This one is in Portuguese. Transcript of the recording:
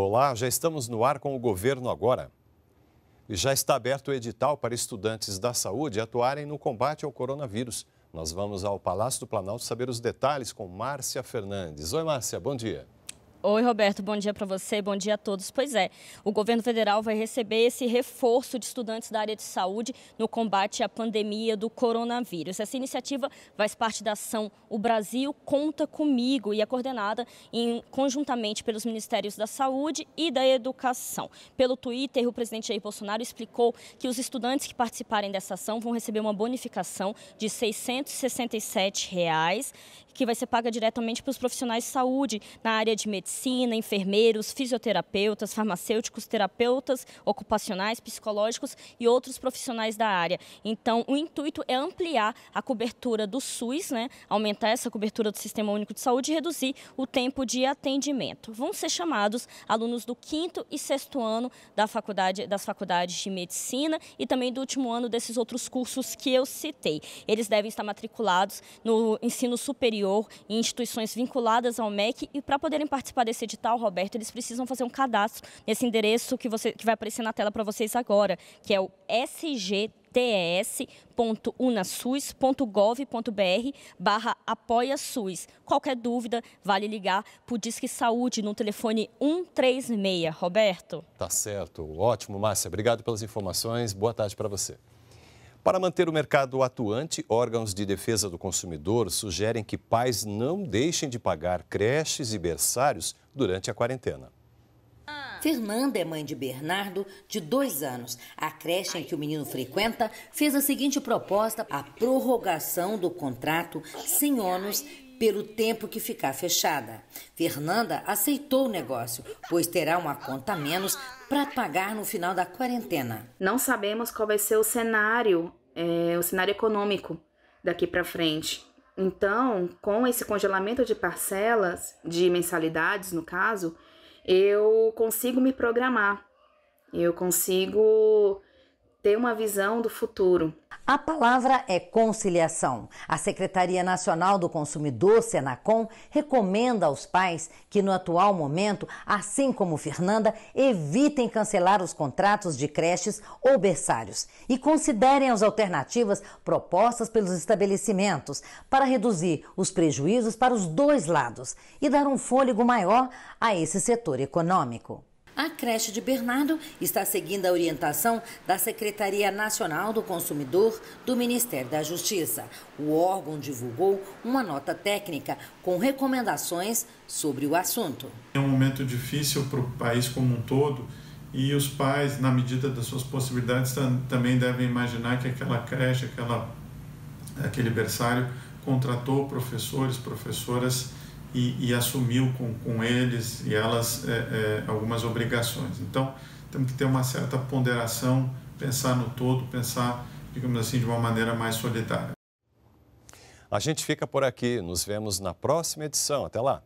Olá, já estamos no ar com o governo agora. E já está aberto o edital para estudantes da saúde atuarem no combate ao coronavírus. Nós vamos ao Palácio do Planalto saber os detalhes com Márcia Fernandes. Oi, Márcia, bom dia. Oi, Roberto, bom dia para você, bom dia a todos. Pois é, o governo federal vai receber esse reforço de estudantes da área de saúde no combate à pandemia do coronavírus. Essa iniciativa faz parte da ação O Brasil Conta Comigo e é coordenada em, conjuntamente pelos Ministérios da Saúde e da Educação. Pelo Twitter, o presidente Jair Bolsonaro explicou que os estudantes que participarem dessa ação vão receber uma bonificação de R$ 667, reais, que vai ser paga diretamente para os profissionais de saúde na área de medicina medicina, enfermeiros, fisioterapeutas, farmacêuticos, terapeutas ocupacionais, psicológicos e outros profissionais da área. Então, o intuito é ampliar a cobertura do SUS, né, aumentar essa cobertura do Sistema Único de Saúde e reduzir o tempo de atendimento. Vão ser chamados alunos do quinto e sexto ano da faculdade, das faculdades de medicina e também do último ano desses outros cursos que eu citei. Eles devem estar matriculados no ensino superior em instituições vinculadas ao MEC e para poderem participar participar desse edital, Roberto, eles precisam fazer um cadastro nesse endereço que, você, que vai aparecer na tela para vocês agora, que é o SGT tes.unasus.gov.br barra apoia SUS. Qualquer dúvida, vale ligar para o Disque Saúde no telefone 136. Roberto? Tá certo. Ótimo, Márcia. Obrigado pelas informações. Boa tarde para você. Para manter o mercado atuante, órgãos de defesa do consumidor sugerem que pais não deixem de pagar creches e berçários durante a quarentena. Fernanda é mãe de Bernardo, de dois anos. A creche em que o menino frequenta fez a seguinte proposta: a prorrogação do contrato sem ônus pelo tempo que ficar fechada. Fernanda aceitou o negócio, pois terá uma conta a menos para pagar no final da quarentena. Não sabemos qual vai ser o cenário é, o cenário econômico daqui para frente. Então, com esse congelamento de parcelas, de mensalidades no caso, eu consigo me programar, eu consigo ter uma visão do futuro. A palavra é conciliação. A Secretaria Nacional do Consumidor, Senacom, recomenda aos pais que, no atual momento, assim como Fernanda, evitem cancelar os contratos de creches ou berçários e considerem as alternativas propostas pelos estabelecimentos para reduzir os prejuízos para os dois lados e dar um fôlego maior a esse setor econômico. A creche de Bernardo está seguindo a orientação da Secretaria Nacional do Consumidor do Ministério da Justiça. O órgão divulgou uma nota técnica com recomendações sobre o assunto. É um momento difícil para o país como um todo e os pais, na medida das suas possibilidades, também devem imaginar que aquela creche, aquela, aquele berçário contratou professores, professoras e, e assumiu com, com eles e elas é, é, algumas obrigações. Então, temos que ter uma certa ponderação, pensar no todo, pensar, digamos assim, de uma maneira mais solidária. A gente fica por aqui. Nos vemos na próxima edição. Até lá.